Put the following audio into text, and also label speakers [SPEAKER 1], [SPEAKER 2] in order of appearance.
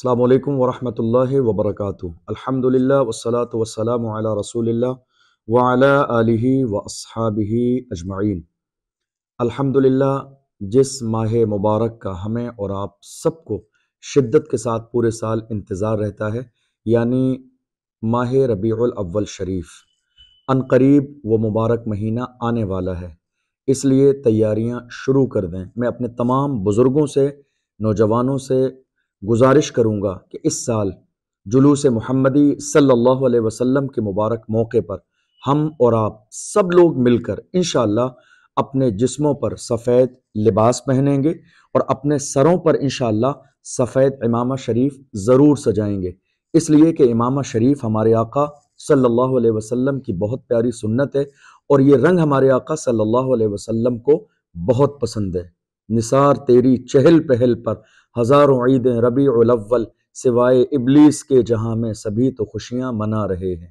[SPEAKER 1] السلام علیکم ورحمۃ اللہ وبرکاتہ الحمد للہ وسلاۃ وسلم علیہ رسول اللہ ولا علیہ و صحابی اجمعین الحمد للہ جس ماہ مبارک کا ہمیں اور آپ سب کو شدت کے ساتھ پورے سال انتظار رہتا ہے یعنی ماہ ربیع الاول شریف قریب وہ مبارک مہینہ آنے والا ہے اس لیے تیاریاں شروع کر دیں میں اپنے تمام بزرگوں سے نوجوانوں سے گزارش کروں گا کہ اس سال جلوس محمدی صلی اللہ علیہ وسلم کے مبارک موقع پر ہم اور آپ سب لوگ مل کر انشاءاللہ اپنے جسموں پر سفید لباس پہنیں گے اور اپنے سروں پر انشاءاللہ سفید امامہ شریف ضرور سجائیں گے اس لیے کہ امامہ شریف ہمارے آقا صلی اللہ علیہ وسلم کی بہت پیاری سنت ہے اور یہ رنگ ہمارے آقا صلی اللہ علیہ وسلم کو بہت پسند ہے نثار تیری چہل پہل پر ہزاروں عیدیں ربیع الاول سوائے ابلیس کے جہاں میں سبھی تو خوشیاں منا رہے ہیں